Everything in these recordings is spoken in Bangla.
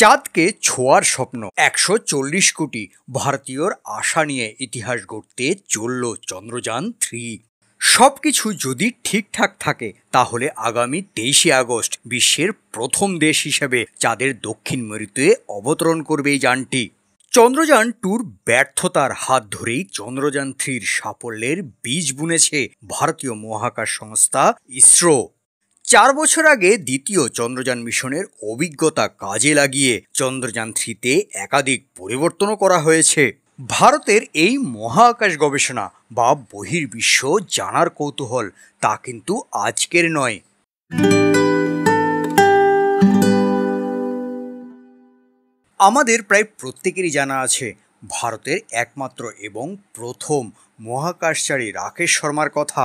চাঁদকে ছোঁয়ার স্বপ্ন একশো চল্লিশ কোটি ভারতীয়র আশা নিয়ে ইতিহাস গড়তে চলল চন্দ্রযান থ্রি সব কিছু যদি ঠিকঠাক থাকে তাহলে আগামী তেইশে আগস্ট বিশ্বের প্রথম দেশ হিসেবে চাঁদের দক্ষিণ মেরুতে অবতরণ করবে এই যানটি চন্দ্রযান টুর ব্যর্থতার হাত ধরেই চন্দ্রযান থ্রির সাফল্যের বীজ বুনেছে ভারতীয় মহাকাশ সংস্থা ইসরো চার বছর আগে দ্বিতীয় চন্দ্রযান মিশনের অভিজ্ঞতা কাজে লাগিয়ে চন্দ্রযান থ্রিতে একাধিক পরিবর্তনও করা হয়েছে ভারতের এই মহাকাশ গবেষণা বা বহির্বিশ্ব জানার কৌতূহল তা কিন্তু আজকের নয় আমাদের প্রায় প্রত্যেকেরই জানা আছে ভারতের একমাত্র এবং প্রথম মহাকাশচারী রাকেশ শর্মার কথা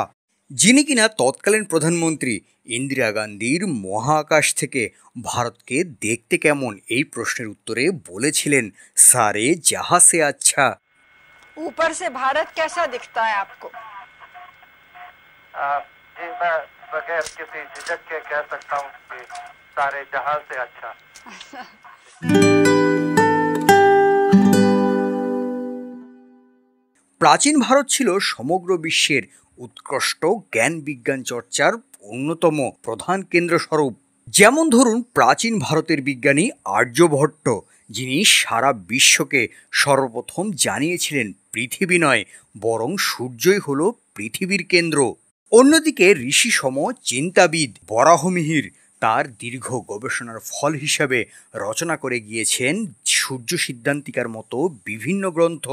যিনি কিনা তৎকালীন প্রধানমন্ত্রী ইন্দিরা গান্ধীর মহাকাশ থেকে ভারতকে দেখতে কেমন এই প্রশ্নের উত্তরে বলেছিলেন সারে জাহাসে আচ্ছা উপর সে ভারত कैसा দেখতা है आपको প্রাচীন ভারত ছিল সমগ্র বিশ্বের উৎকৃষ্ট জ্ঞান বিজ্ঞান চর্চার অন্যতম প্রধান কেন্দ্রস্বরূপ যেমন ধরুন প্রাচীন ভারতের বিজ্ঞানী আর্যভট্ট যিনি সারা বিশ্বকে সর্বপ্রথম জানিয়েছিলেন পৃথিবী নয় বরং সূর্যই হল পৃথিবীর কেন্দ্র অন্যদিকে ঋষি সম চিন্তাবিদ বরাহমিহির তার দীর্ঘ গবেষণার ফল হিসাবে রচনা করে গিয়েছেন সূর্য সিদ্ধান্তিকার মতো বিভিন্ন গ্রন্থ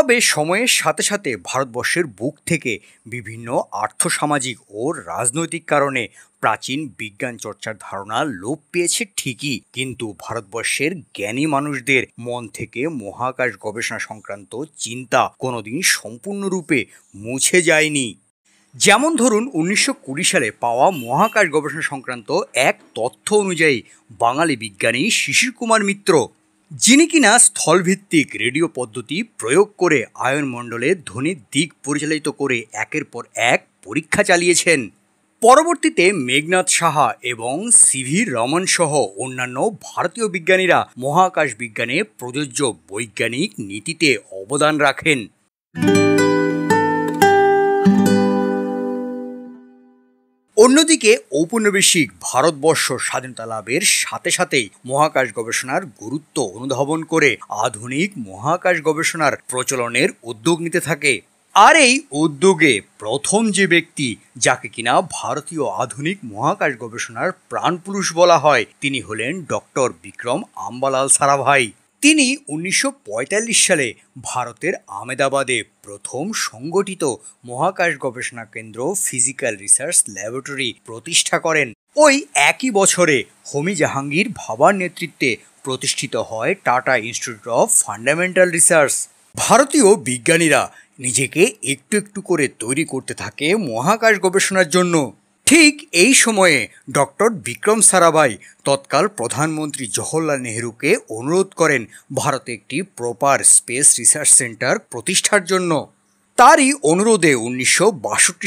তবে সময়ের সাথে সাথে ভারতবর্ষের বুক থেকে বিভিন্ন আর্থসামাজিক ও রাজনৈতিক কারণে প্রাচীন বিজ্ঞান চর্চার ধারণা লোপ পেয়েছে ঠিকই কিন্তু ভারতবর্ষের জ্ঞানী মানুষদের মন থেকে মহাকাশ গবেষণা সংক্রান্ত চিন্তা কোনোদিন সম্পূর্ণরূপে মুছে যায়নি যেমন ধরুন উনিশশো সালে পাওয়া মহাকাশ গবেষণা সংক্রান্ত এক তথ্য অনুযায়ী বাঙালি বিজ্ঞানী শিশির কুমার মিত্র যিনি কিনা স্থলভিত্তিক রেডিও পদ্ধতি প্রয়োগ করে আয়নমণ্ডলে ধ্বনির দিক পরিচালিত করে একের পর এক পরীক্ষা চালিয়েছেন পরবর্তীতে মেঘনাথ সাহা এবং সিভি রমন সহ অন্যান্য ভারতীয় বিজ্ঞানীরা মহাকাশ বিজ্ঞানে প্রযোজ্য বৈজ্ঞানিক নীতিতে অবদান রাখেন অন্যদিকে ঔপনিবেশিক ভারতবর্ষ স্বাধীনতা লাভের সাথে সাথেই মহাকাশ গবেষণার গুরুত্ব অনুধাবন করে আধুনিক মহাকাশ গবেষণার প্রচলনের উদ্যোগ নিতে থাকে আর এই উদ্যোগে প্রথম যে ব্যক্তি যাকে কিনা ভারতীয় আধুনিক মহাকাশ গবেষণার প্রাণপুরুষ বলা হয় তিনি হলেন ডক্টর বিক্রম আম্বালাল সারাভাই তিনি উনিশশো সালে ভারতের আমেদাবাদে প্রথম সংগঠিত মহাকাশ গবেষণা কেন্দ্র ফিজিক্যাল রিসার্চ ল্যাবরেটরি প্রতিষ্ঠা করেন ওই একই বছরে হোমি জাহাঙ্গীর ভাবার নেতৃত্বে প্রতিষ্ঠিত হয় Tata Institute of Fundamental Research ভারতীয় বিজ্ঞানীরা নিজেকে একটু একটু করে তৈরি করতে থাকে মহাকাশ গবেষণার জন্য ঠিক এই সময়ে ডক্টর বিক্রম সারাভাই তৎকাল প্রধানমন্ত্রী জওহরলাল নেহরুকে অনুরোধ করেন ভারতে একটি প্রপার স্পেস রিসার্চ সেন্টার প্রতিষ্ঠার জন্য তারই অনুরোধে উনিশশো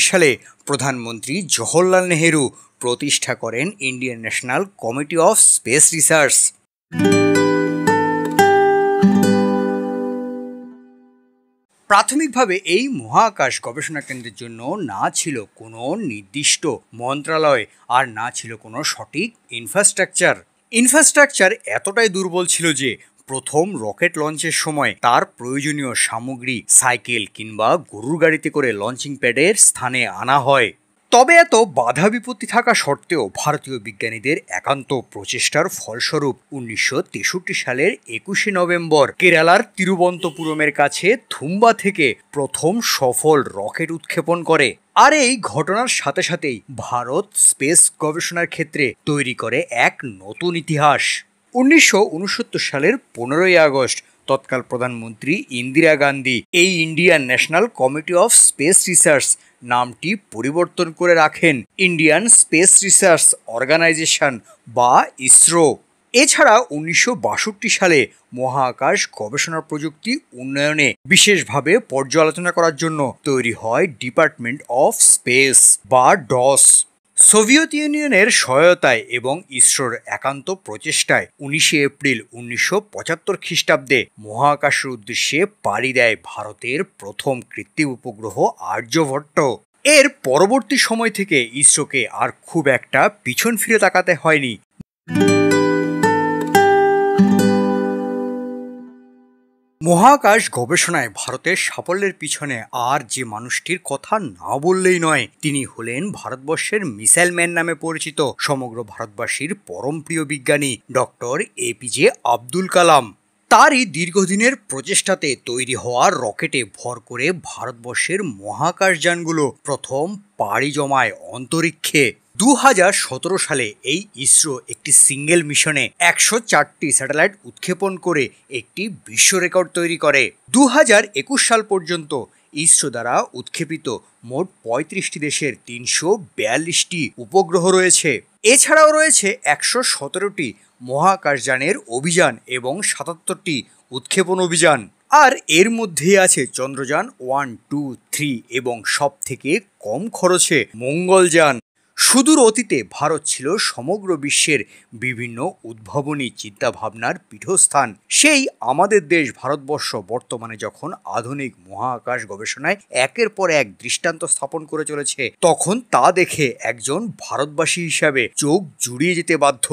সালে প্রধানমন্ত্রী জওহরলাল নেহরু প্রতিষ্ঠা করেন Indian National Committee of Space Research প্রাথমিকভাবে এই মহাকাশ গবেষণা কেন্দ্রের জন্য না ছিল কোনো নির্দিষ্ট মন্ত্রণালয় আর না ছিল কোনো সঠিক ইনফ্রাস্ট্রাকচার ইনফ্রাস্ট্রাকচার এতটাই দুর্বল ছিল যে প্রথম রকেট লঞ্চের সময় তার প্রয়োজনীয় সামগ্রী সাইকেল কিংবা গরুর গাড়িতে করে লঞ্চিং প্যাডের স্থানে আনা হয় তবে এত বাধা বিপত্তি থাকা সত্ত্বেও ভারতীয় বিজ্ঞানীদের একান্ত প্রচেষ্টার ফলস্বরূপ উনিশশো সালের একুশে নভেম্বর কেরালার তিরুবন্তপুরমের কাছে থুম্বা থেকে প্রথম সফল রকেট উৎক্ষেপণ করে আর এই ঘটনার সাথে সাথেই ভারত স্পেস গবেষণার ক্ষেত্রে তৈরি করে এক নতুন ইতিহাস উনিশশো সালের পনেরোই আগস্ট তৎকাল প্রধানমন্ত্রী ইন্দিরা গান্ধী এই Indian National Committee of Space Research নামটি পরিবর্তন করে রাখেন ইন্ডিয়ান স্পেস রিসার্চ অর্গানাইজেশন বা ইসরো এছাড়া উনিশশো সালে মহাকাশ গবেষণা প্রযুক্তি উন্নয়নে বিশেষভাবে পর্যালোচনা করার জন্য তৈরি হয় ডিপার্টমেন্ট অফ স্পেস বা ডস সোভিয়েত ইউনিয়নের সহায়তায় এবং ইসরোর একান্ত প্রচেষ্টায় উনিশে এপ্রিল উনিশশো পঁচাত্তর খ্রিস্টাব্দে মহাকাশের উদ্দেশ্যে পাড়ি দেয় ভারতের প্রথম কৃত্রিম উপগ্রহ আর্যভট্ট এর পরবর্তী সময় থেকে ইসরোকে আর খুব একটা পিছন ফিরে তাকাতে হয়নি মহাকাশ গবেষণায় ভারতের সাফল্যের পিছনে আর যে মানুষটির কথা না বললেই নয় তিনি হলেন ভারতবর্ষের মিসাইল ম্যান নামে পরিচিত সমগ্র ভারতবাসীর পরমপ্রিয় বিজ্ঞানী ডক্টর এপিজে আব্দুল কালাম তারই দীর্ঘদিনের প্রচেষ্টাতে তৈরি হওয়া রকেটে ভর করে ভারতবর্ষের মহাকাশযানগুলো প্রথম পাড়ি জমায় অন্তরিক্ষে দু সালে এই ইসরো একটি সিঙ্গেল মিশনে একশো চারটি স্যাটেলাইট উৎক্ষেপণ করে একটি বিশ্ব রেকর্ড তৈরি করে দু সাল পর্যন্ত ইসরো দ্বারা উৎক্ষেপিত মোট পঁয়ত্রিশটি দেশের তিনশো বিয়াল্লিশটি উপগ্রহ রয়েছে এছাড়াও রয়েছে একশো সতেরোটি মহাকাশযানের অভিযান এবং সাতাত্তরটি উৎক্ষেপণ অভিযান আর এর মধ্যে আছে চন্দ্রযান ওয়ান টু থ্রি এবং সব থেকে কম খরচে মঙ্গলযান সুদূর অতীতে ভারত ছিল সমগ্র বিশ্বের বিভিন্ন উদ্ভাবনী চিন্তাভাবনার পীঠস্থান সেই আমাদের দেশ ভারতবর্ষ বর্তমানে যখন আধুনিক মহাকাশ গবেষণায় একের পর এক দৃষ্টান্ত স্থাপন করে চলেছে তখন তা দেখে একজন ভারতবাসী হিসাবে চোখ জুড়িয়ে যেতে বাধ্য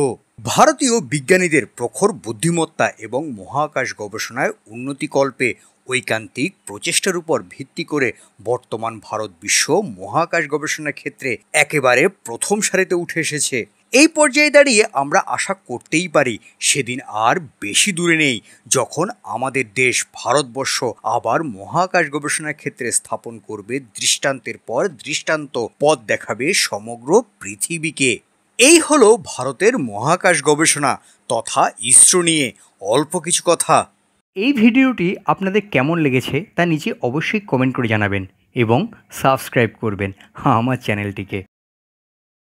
ভারতীয় বিজ্ঞানীদের প্রখর বুদ্ধিমত্তা এবং মহাকাশ গবেষণায় উন্নতিকল্পে ঐকান্তিক প্রচেষ্টার উপর ভিত্তি করে বর্তমান ভারত বিশ্ব মহাকাশ গবেষণার ক্ষেত্রে একেবারে প্রথম সারিতে উঠে এসেছে এই পর্যায়ে দাঁড়িয়ে আমরা আশা করতেই পারি সেদিন আর বেশি দূরে নেই যখন আমাদের দেশ ভারতবর্ষ আবার মহাকাশ গবেষণার ক্ষেত্রে স্থাপন করবে দৃষ্টান্তের পর দৃষ্টান্ত পথ দেখাবে সমগ্র পৃথিবীকে এই হলো ভারতের মহাকাশ গবেষণা তথা ইসরো নিয়ে অল্প কিছু কথা এই ভিডিওটি আপনাদের কেমন লেগেছে তা নিচে অবশ্যই কমেন্ট করে জানাবেন এবং সাবস্ক্রাইব করবেন আমার চ্যানেলটিকে